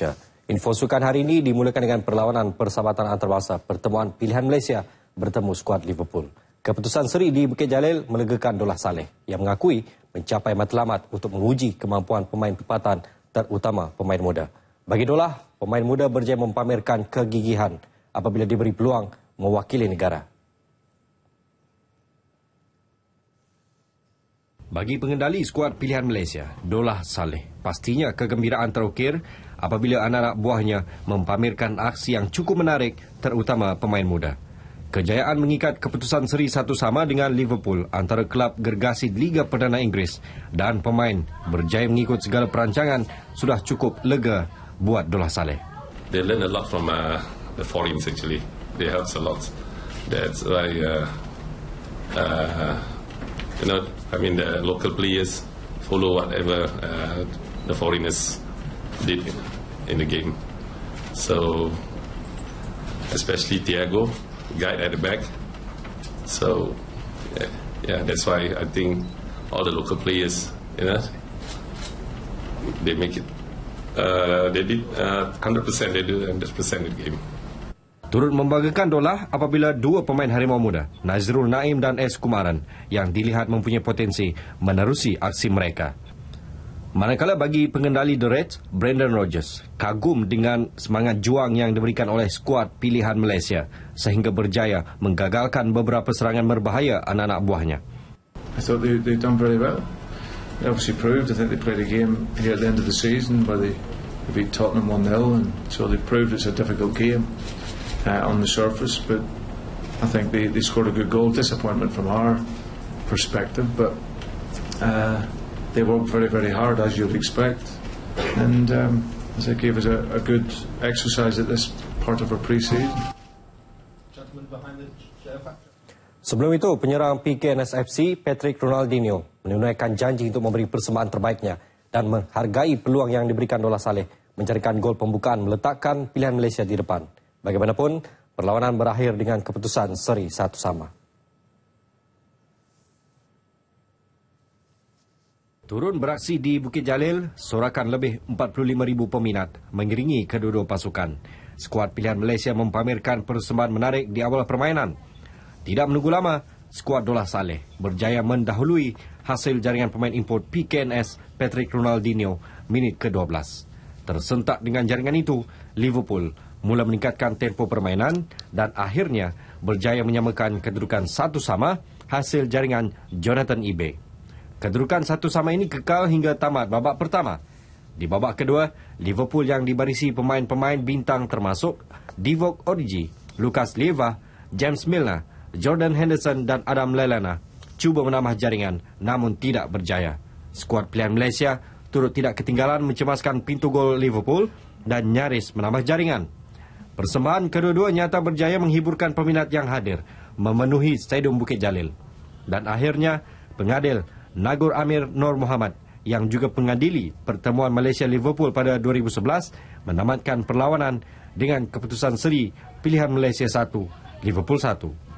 Malaysia. Info sukan hari ini dimulakan dengan perlawanan persahabatan antarabangsa pertemuan pilihan Malaysia bertemu skuad Liverpool. Keputusan seri di Bukit Jalil melegakan Dolah Saleh yang mengakui mencapai matlamat untuk menguji kemampuan pemain tempatan terutama pemain muda. Bagi Dolah, pemain muda berjaya mempamerkan kegigihan apabila diberi peluang mewakili negara. Bagi pengendali skuad pilihan Malaysia, Dolah Saleh pastinya kegembiraan terukir apabila anak-anak buahnya mempamerkan aksi yang cukup menarik terutama pemain muda. Kejayaan mengikat keputusan seri satu sama dengan Liverpool antara kelab gergasi Liga Perdana Inggeris dan pemain berjaya mengikut segala perancangan sudah cukup lega buat Dolah Saleh. They learn a lot from uh, the foreigners actually. They helps a lot. That's why uh, uh, you know, I mean the local players follow whatever uh, the foreigners completely in the game. So, especially Thiago, guy at the back. So, yeah, yeah, that's why I think all the local players, you know, they make it. Uh, they did uh, 100%, they do 100% in the game. Turut membanggakan dolah apabila dua pemain Harimau Muda, Nazrul Naim dan S. Kumaran yang dilihat mempunyai potensi menerusi aksi mereka. Manakala bagi pengendali The Reds, Brandon Rogers kagum dengan semangat juang yang diberikan oleh skuad pilihan Malaysia sehingga berjaya menggagalkan beberapa serangan berbahaya anak-anak buahnya. I thought they they done very well. They obviously proved. I think they played a game here at the end of the season where they, they beat Tottenham one nil. and so they proved it's a difficult game uh, on the surface. But I think they they scored a good goal. Disappointment from our perspective, but. Uh, they worked very, very hard, as you'd expect. And um, they gave us a, a good exercise at this part of our pre-season. Sebelum itu, penyerang PK NSFC, Patrick Ronaldinho, menunaikan janji untuk memberi persembahan terbaiknya dan menghargai peluang yang diberikan Dola Saleh mencarikan gol pembukaan meletakkan pilihan Malaysia di depan. Bagaimanapun, perlawanan berakhir dengan keputusan seri satu sama. Turun beraksi di Bukit Jalil, sorakan lebih 45,000 peminat mengiringi kedua-dua pasukan. Skuad pilihan Malaysia mempamerkan persembahan menarik di awal permainan. Tidak menunggu lama, skuad Dolah Saleh berjaya mendahului hasil jaringan pemain import PKNS Patrick Ronaldinho minit ke-12. Tersentak dengan jaringan itu, Liverpool mula meningkatkan tempo permainan dan akhirnya berjaya menyamakan kedudukan satu sama hasil jaringan Jonathan Ibe. Kedudukan satu sama ini kekal hingga tamat babak pertama. Di babak kedua, Liverpool yang dibarisi pemain-pemain bintang termasuk Divock Origi, Lucas Leiva, James Milner, Jordan Henderson dan Adam Lallana cuba menambah jaringan namun tidak berjaya. Skuad pilihan Malaysia turut tidak ketinggalan mencemaskan pintu gol Liverpool dan nyaris menambah jaringan. Persembahan kedua-dua nyata berjaya menghiburkan peminat yang hadir memenuhi Stadium Bukit Jalil. Dan akhirnya, pengadil Nagur Amir Nur Muhammad yang juga pengadili pertemuan Malaysia-Liverpool pada 2011 menamatkan perlawanan dengan keputusan seri pilihan Malaysia 1, Liverpool 1.